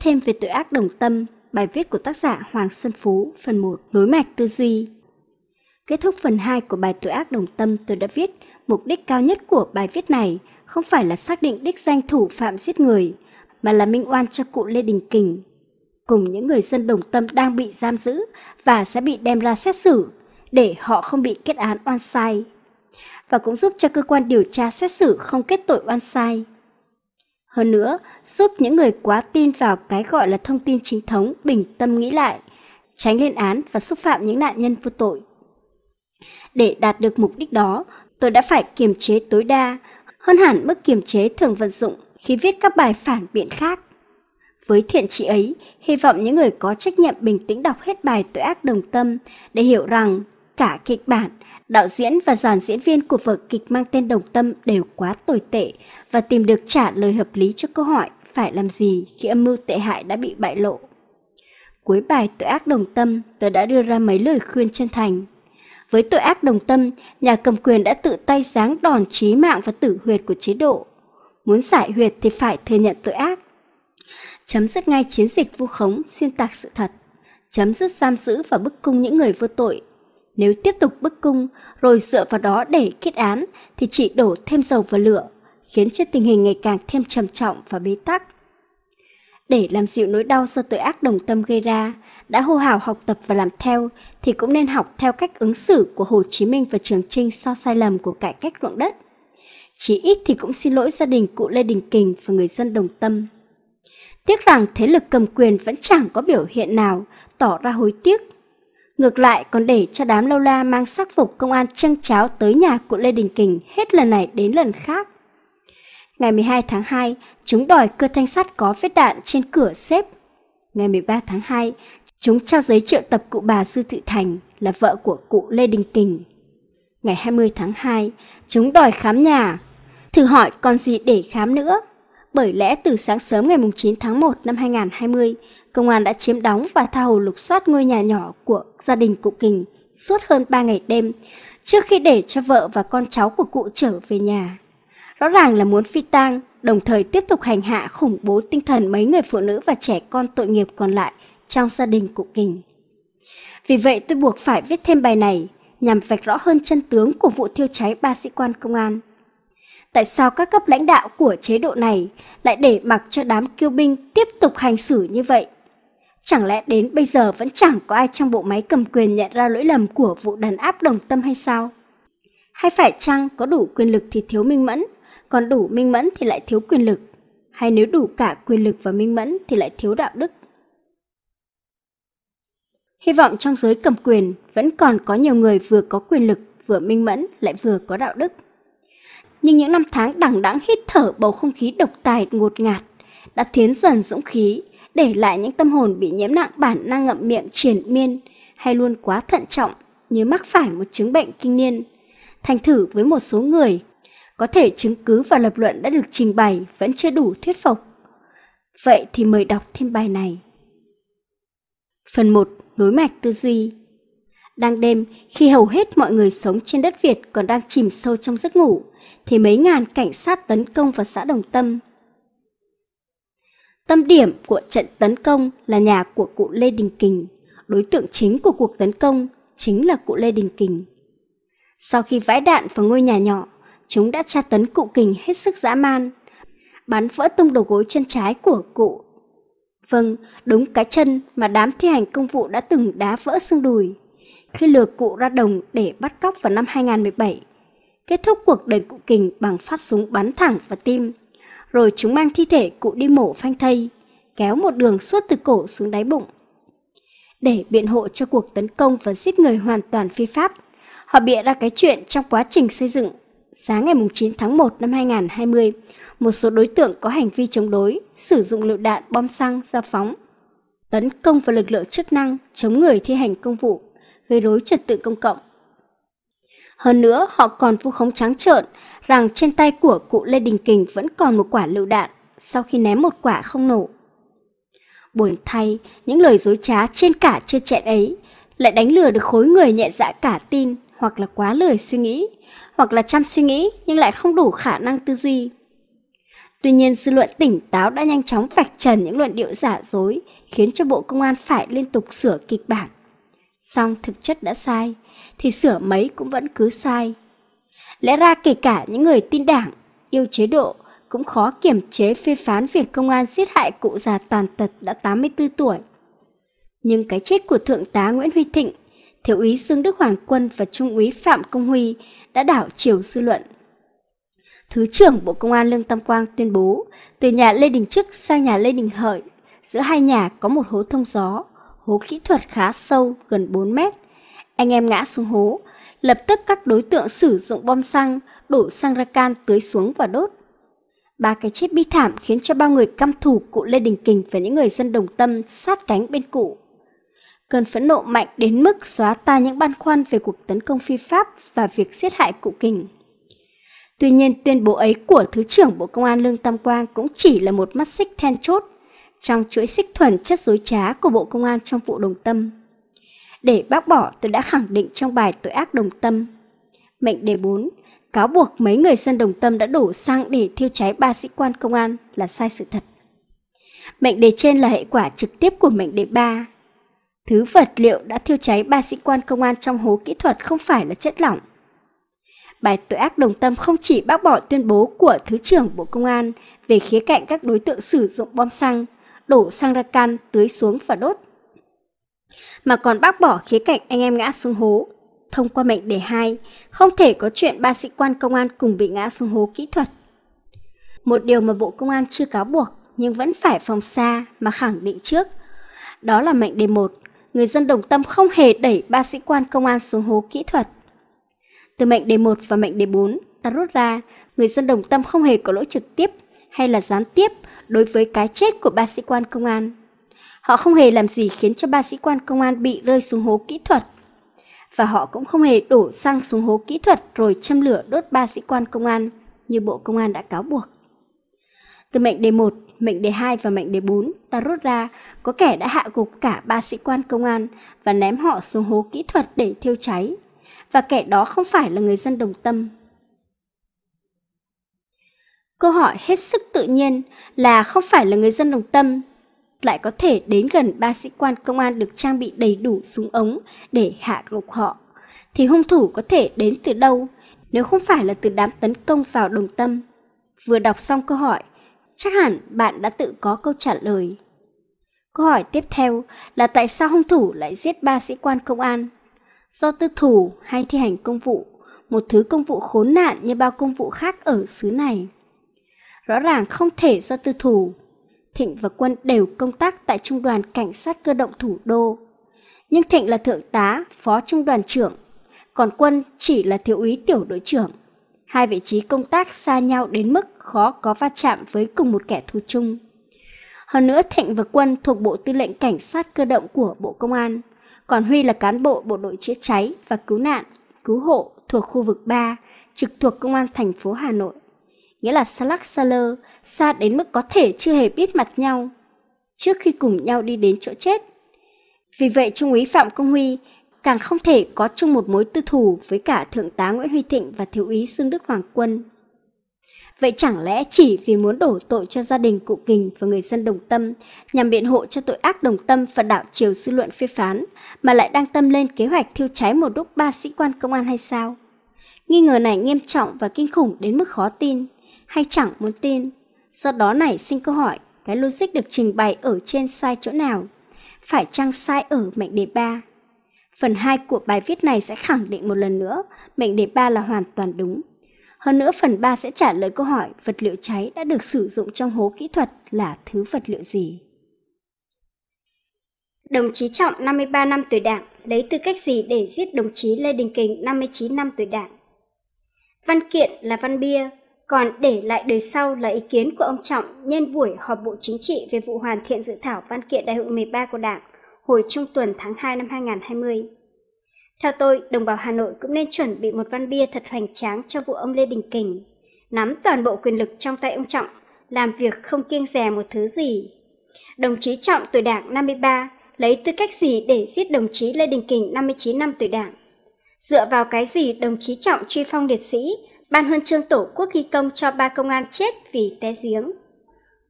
thêm về tội ác đồng tâm, bài viết của tác giả Hoàng Xuân Phú, phần 1, nối mạch tư duy. Kết thúc phần 2 của bài tội ác đồng tâm tôi đã viết, mục đích cao nhất của bài viết này không phải là xác định đích danh thủ phạm giết người, mà là minh oan cho cụ Lê Đình Kình, cùng những người dân đồng tâm đang bị giam giữ và sẽ bị đem ra xét xử, để họ không bị kết án oan sai. Và cũng giúp cho cơ quan điều tra xét xử không kết tội oan sai, hơn nữa, giúp những người quá tin vào cái gọi là thông tin chính thống bình tâm nghĩ lại, tránh lên án và xúc phạm những nạn nhân vô tội. Để đạt được mục đích đó, tôi đã phải kiềm chế tối đa, hơn hẳn mức kiềm chế thường vận dụng khi viết các bài phản biện khác. Với thiện trị ấy, hy vọng những người có trách nhiệm bình tĩnh đọc hết bài tội ác đồng tâm để hiểu rằng cả kịch bản đạo diễn và dàn diễn viên của vở kịch mang tên Đồng Tâm đều quá tồi tệ và tìm được trả lời hợp lý cho câu hỏi phải làm gì khi âm mưu tệ hại đã bị bại lộ. Cuối bài Tội ác Đồng Tâm, tôi đã đưa ra mấy lời khuyên chân thành. Với tội ác đồng tâm, nhà cầm quyền đã tự tay giáng đòn chí mạng và tử huyệt của chế độ. Muốn giải huyệt thì phải thừa nhận tội ác. Chấm dứt ngay chiến dịch vu khống xuyên tạc sự thật. Chấm dứt giam giữ và bức cung những người vô tội nếu tiếp tục bức cung, rồi dựa vào đó để kết án, thì chỉ đổ thêm dầu vào lửa, khiến cho tình hình ngày càng thêm trầm trọng và bế tắc. Để làm dịu nỗi đau do tội ác đồng tâm gây ra, đã hô hào học tập và làm theo, thì cũng nên học theo cách ứng xử của Hồ Chí Minh và Trường Trinh sau sai lầm của cải cách ruộng đất. Chỉ ít thì cũng xin lỗi gia đình cụ Lê Đình Kình và người dân đồng tâm. Tiếc rằng thế lực cầm quyền vẫn chẳng có biểu hiện nào tỏ ra hối tiếc Ngược lại còn để cho đám lâu la mang sắc phục công an trăng cháo tới nhà của Lê Đình Kình hết lần này đến lần khác. Ngày 12 tháng 2, chúng đòi cơ thanh sắt có vết đạn trên cửa xếp. Ngày 13 tháng 2, chúng trao giấy triệu tập cụ bà Sư Thị Thành là vợ của cụ Lê Đình Kình. Ngày 20 tháng 2, chúng đòi khám nhà. Thử hỏi còn gì để khám nữa? bởi lẽ từ sáng sớm ngày 9 tháng 1 năm 2020, công an đã chiếm đóng và tha hồ lục soát ngôi nhà nhỏ của gia đình cụ Kình suốt hơn 3 ngày đêm, trước khi để cho vợ và con cháu của cụ trở về nhà. Rõ ràng là muốn phi tang, đồng thời tiếp tục hành hạ khủng bố tinh thần mấy người phụ nữ và trẻ con tội nghiệp còn lại trong gia đình cụ Kình. Vì vậy tôi buộc phải viết thêm bài này nhằm vạch rõ hơn chân tướng của vụ thiêu cháy ba sĩ quan công an tại sao các cấp lãnh đạo của chế độ này lại để mặc cho đám kiêu binh tiếp tục hành xử như vậy? Chẳng lẽ đến bây giờ vẫn chẳng có ai trong bộ máy cầm quyền nhận ra lỗi lầm của vụ đàn áp đồng tâm hay sao? Hay phải chăng có đủ quyền lực thì thiếu minh mẫn, còn đủ minh mẫn thì lại thiếu quyền lực? Hay nếu đủ cả quyền lực và minh mẫn thì lại thiếu đạo đức? Hy vọng trong giới cầm quyền vẫn còn có nhiều người vừa có quyền lực, vừa minh mẫn lại vừa có đạo đức nhưng những năm tháng đẳng đẵng hít thở bầu không khí độc tài ngột ngạt đã thiến dần dũng khí, để lại những tâm hồn bị nhiễm nặng bản năng ngậm miệng triền miên hay luôn quá thận trọng như mắc phải một chứng bệnh kinh niên. Thành thử với một số người, có thể chứng cứ và lập luận đã được trình bày vẫn chưa đủ thuyết phục. Vậy thì mời đọc thêm bài này. Phần 1. Nối mạch tư duy Đang đêm, khi hầu hết mọi người sống trên đất Việt còn đang chìm sâu trong giấc ngủ, thì mấy ngàn cảnh sát tấn công vào xã Đồng Tâm. Tâm điểm của trận tấn công là nhà của cụ Lê Đình Kình. Đối tượng chính của cuộc tấn công chính là cụ Lê Đình Kình. Sau khi vãi đạn vào ngôi nhà nhỏ, chúng đã tra tấn cụ Kình hết sức dã man, bắn vỡ tung đầu gối chân trái của cụ. Vâng, đúng cái chân mà đám thi hành công vụ đã từng đá vỡ xương đùi. Khi lừa cụ ra đồng để bắt cóc vào năm 2017, kết thúc cuộc đời cụ Kình bằng phát súng bắn thẳng vào tim. Rồi chúng mang thi thể cụ đi mổ phanh thây, kéo một đường suốt từ cổ xuống đáy bụng. Để biện hộ cho cuộc tấn công và giết người hoàn toàn phi pháp, họ bịa ra cái chuyện trong quá trình xây dựng. Sáng ngày 9 tháng 1 năm 2020, một số đối tượng có hành vi chống đối, sử dụng lựu đạn bom xăng ra phóng, tấn công vào lực lượng chức năng, chống người thi hành công vụ, gây rối trật tự công cộng. Hơn nữa, họ còn vu khống trắng trợn rằng trên tay của cụ Lê Đình Kình vẫn còn một quả lựu đạn, sau khi ném một quả không nổ. Buồn thay, những lời dối trá trên cả chưa chẹn ấy lại đánh lừa được khối người nhẹ dạ cả tin hoặc là quá lời suy nghĩ, hoặc là chăm suy nghĩ nhưng lại không đủ khả năng tư duy. Tuy nhiên, dư luận tỉnh táo đã nhanh chóng vạch trần những luận điệu giả dối, khiến cho Bộ Công an phải liên tục sửa kịch bản song thực chất đã sai, thì sửa mấy cũng vẫn cứ sai. Lẽ ra kể cả những người tin đảng, yêu chế độ cũng khó kiểm chế phê phán việc công an giết hại cụ già tàn tật đã 84 tuổi. Nhưng cái chết của Thượng tá Nguyễn Huy Thịnh, Thiếu úy Dương Đức Hoàng Quân và Trung úy Phạm Công Huy đã đảo chiều dư luận. Thứ trưởng Bộ Công an Lương Tam Quang tuyên bố, từ nhà Lê Đình chức sang nhà Lê Đình Hợi, giữa hai nhà có một hố thông gió, hố kỹ thuật khá sâu, gần 4 mét. Anh em ngã xuống hố, lập tức các đối tượng sử dụng bom xăng, đổ xăng ra can tưới xuống và đốt. Ba cái chết bi thảm khiến cho bao người căm thù cụ Lê Đình Kình và những người dân đồng tâm sát cánh bên cụ. Cơn phẫn nộ mạnh đến mức xóa ta những băn khoăn về cuộc tấn công phi pháp và việc giết hại cụ Kình. Tuy nhiên, tuyên bố ấy của Thứ trưởng Bộ Công an Lương Tam Quang cũng chỉ là một mắt xích then chốt trong chuỗi xích thuần chất dối trá của Bộ Công an trong vụ đồng tâm. Để bác bỏ, tôi đã khẳng định trong bài tội ác đồng tâm. Mệnh đề 4, cáo buộc mấy người dân đồng tâm đã đổ xăng để thiêu cháy ba sĩ quan công an là sai sự thật. Mệnh đề trên là hệ quả trực tiếp của mệnh đề 3. Thứ vật liệu đã thiêu cháy ba sĩ quan công an trong hố kỹ thuật không phải là chất lỏng. Bài tội ác đồng tâm không chỉ bác bỏ tuyên bố của Thứ trưởng Bộ Công an về khía cạnh các đối tượng sử dụng bom xăng đổ sang ra can tưới xuống và đốt. Mà còn bác bỏ khía cạnh anh em ngã xuống hố. Thông qua mệnh đề 2, không thể có chuyện ba sĩ quan công an cùng bị ngã xuống hố kỹ thuật. Một điều mà Bộ Công an chưa cáo buộc nhưng vẫn phải phòng xa mà khẳng định trước. Đó là mệnh đề 1, người dân đồng tâm không hề đẩy ba sĩ quan công an xuống hố kỹ thuật. Từ mệnh đề 1 và mệnh đề 4, ta rút ra, người dân đồng tâm không hề có lỗi trực tiếp hay là gián tiếp đối với cái chết của ba sĩ quan công an. Họ không hề làm gì khiến cho ba sĩ quan công an bị rơi xuống hố kỹ thuật. Và họ cũng không hề đổ xăng xuống hố kỹ thuật rồi châm lửa đốt ba sĩ quan công an như Bộ Công an đã cáo buộc. Từ mệnh đề 1, mệnh đề 2 và mệnh đề 4, ta rút ra có kẻ đã hạ gục cả ba sĩ quan công an và ném họ xuống hố kỹ thuật để thiêu cháy. Và kẻ đó không phải là người dân đồng tâm Câu hỏi hết sức tự nhiên là không phải là người dân đồng tâm, lại có thể đến gần ba sĩ quan công an được trang bị đầy đủ súng ống để hạ gục họ. Thì hung thủ có thể đến từ đâu nếu không phải là từ đám tấn công vào đồng tâm? Vừa đọc xong câu hỏi, chắc hẳn bạn đã tự có câu trả lời. Câu hỏi tiếp theo là tại sao hung thủ lại giết ba sĩ quan công an? Do tư thủ hay thi hành công vụ, một thứ công vụ khốn nạn như bao công vụ khác ở xứ này rõ ràng không thể do tư thủ. Thịnh và Quân đều công tác tại Trung đoàn Cảnh sát cơ động thủ đô. Nhưng Thịnh là thượng tá, phó trung đoàn trưởng, còn Quân chỉ là thiếu úy tiểu đội trưởng. Hai vị trí công tác xa nhau đến mức khó có va chạm với cùng một kẻ thù chung. Hơn nữa Thịnh và Quân thuộc Bộ Tư lệnh Cảnh sát cơ động của Bộ Công an, còn Huy là cán bộ Bộ đội chữa cháy và cứu nạn, cứu hộ thuộc khu vực 3, trực thuộc Công an thành phố Hà Nội nghĩa là Salak Saler, xa đến mức có thể chưa hề biết mặt nhau, trước khi cùng nhau đi đến chỗ chết. Vì vậy Trung úy Phạm Công Huy càng không thể có chung một mối tư thù với cả Thượng tá Nguyễn Huy Thịnh và Thiếu úy Dương Đức Hoàng Quân. Vậy chẳng lẽ chỉ vì muốn đổ tội cho gia đình cụ Kình và người dân Đồng Tâm nhằm biện hộ cho tội ác Đồng Tâm và đảo chiều dư luận phê phán mà lại đang tâm lên kế hoạch thiêu cháy một đúc ba sĩ quan công an hay sao? Nghi ngờ này nghiêm trọng và kinh khủng đến mức khó tin, hay chẳng muốn tin. Do đó nảy sinh câu hỏi, cái logic được trình bày ở trên sai chỗ nào? Phải chăng sai ở mệnh đề 3? Phần 2 của bài viết này sẽ khẳng định một lần nữa mệnh đề 3 là hoàn toàn đúng. Hơn nữa phần 3 sẽ trả lời câu hỏi vật liệu cháy đã được sử dụng trong hố kỹ thuật là thứ vật liệu gì. Đồng chí Trọng 53 năm tuổi đảng lấy tư cách gì để giết đồng chí Lê Đình Kình 59 năm tuổi đảng? Văn kiện là văn bia, còn để lại đời sau là ý kiến của ông Trọng nhân buổi họp Bộ Chính trị về vụ hoàn thiện dự thảo văn kiện đại hội 13 của Đảng hồi trung tuần tháng 2 năm 2020. Theo tôi, đồng bào Hà Nội cũng nên chuẩn bị một văn bia thật hoành tráng cho vụ ông Lê Đình Kình, nắm toàn bộ quyền lực trong tay ông Trọng, làm việc không kiêng dè một thứ gì. Đồng chí Trọng tuổi đảng 53, lấy tư cách gì để giết đồng chí Lê Đình Kình 59 năm tuổi đảng? Dựa vào cái gì đồng chí Trọng truy phong liệt sĩ, ban huân chương Tổ quốc ghi công cho ba công an chết vì té giếng.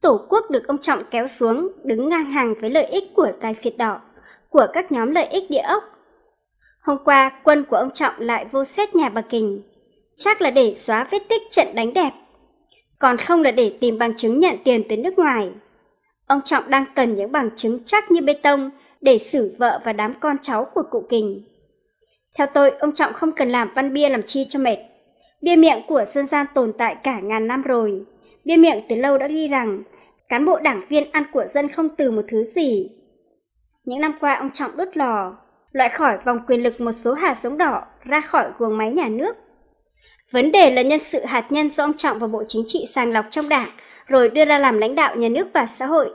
Tổ quốc được ông Trọng kéo xuống, đứng ngang hàng với lợi ích của tài phiệt đỏ, của các nhóm lợi ích địa ốc. Hôm qua, quân của ông Trọng lại vô xét nhà bà Kình, chắc là để xóa vết tích trận đánh đẹp, còn không là để tìm bằng chứng nhận tiền từ nước ngoài. Ông Trọng đang cần những bằng chứng chắc như bê tông để xử vợ và đám con cháu của cụ Kình. Theo tôi, ông Trọng không cần làm văn bia làm chi cho mệt Bia miệng của Sơn Gian tồn tại cả ngàn năm rồi. Bia miệng từ lâu đã ghi rằng cán bộ đảng viên ăn của dân không từ một thứ gì. Những năm qua ông Trọng đốt lò, loại khỏi vòng quyền lực một số hạt giống đỏ ra khỏi guồng máy nhà nước. Vấn đề là nhân sự hạt nhân do ông Trọng và Bộ Chính trị sàng lọc trong đảng rồi đưa ra làm lãnh đạo nhà nước và xã hội.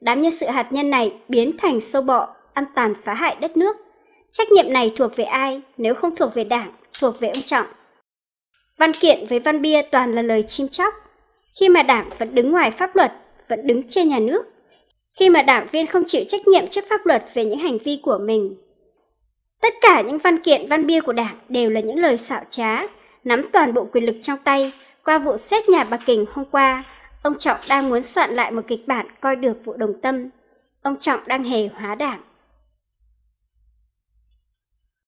Đám nhân sự hạt nhân này biến thành sâu bọ, ăn tàn phá hại đất nước. Trách nhiệm này thuộc về ai nếu không thuộc về đảng, thuộc về ông Trọng. Văn kiện với văn bia toàn là lời chim chóc. Khi mà đảng vẫn đứng ngoài pháp luật, vẫn đứng trên nhà nước. Khi mà đảng viên không chịu trách nhiệm trước pháp luật về những hành vi của mình. Tất cả những văn kiện văn bia của đảng đều là những lời xạo trá, nắm toàn bộ quyền lực trong tay. Qua vụ xét nhà Bà Kình hôm qua, ông Trọng đang muốn soạn lại một kịch bản coi được vụ đồng tâm. Ông Trọng đang hề hóa đảng.